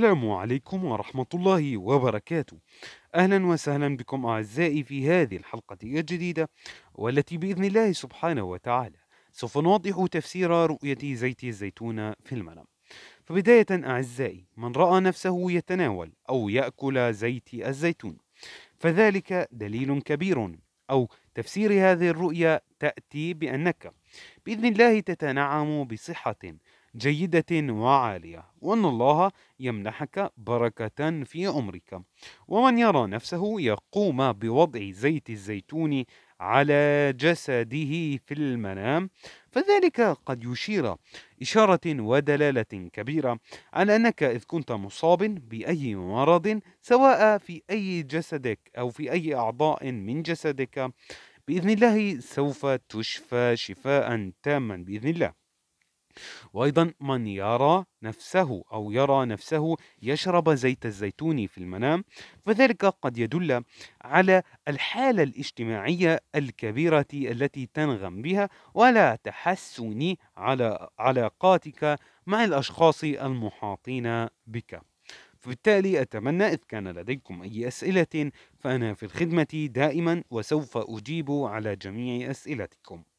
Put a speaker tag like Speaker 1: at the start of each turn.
Speaker 1: السلام عليكم ورحمة الله وبركاته أهلا وسهلا بكم أعزائي في هذه الحلقة الجديدة والتي بإذن الله سبحانه وتعالى سوف نوضح تفسير رؤية زيت الزيتون في المنام فبداية أعزائي من رأى نفسه يتناول أو يأكل زيت الزيتون فذلك دليل كبير أو تفسير هذه الرؤيا تأتي بأنك بإذن الله تتنعم بصحة جيدة وعالية وأن الله يمنحك بركة في عمرك ومن يرى نفسه يقوم بوضع زيت الزيتون على جسده في المنام فذلك قد يشير إشارة ودلالة كبيرة على أنك إذ كنت مصاب بأي مرض سواء في أي جسدك أو في أي أعضاء من جسدك بإذن الله سوف تشفى شفاء تاما بإذن الله وأيضا من يرى نفسه أو يرى نفسه يشرب زيت الزيتون في المنام فذلك قد يدل على الحالة الاجتماعية الكبيرة التي تنغم بها ولا تحسن على علاقاتك مع الأشخاص المحاطين بك بالتالي أتمنى إذ كان لديكم أي أسئلة فأنا في الخدمة دائما وسوف أجيب على جميع أسئلتكم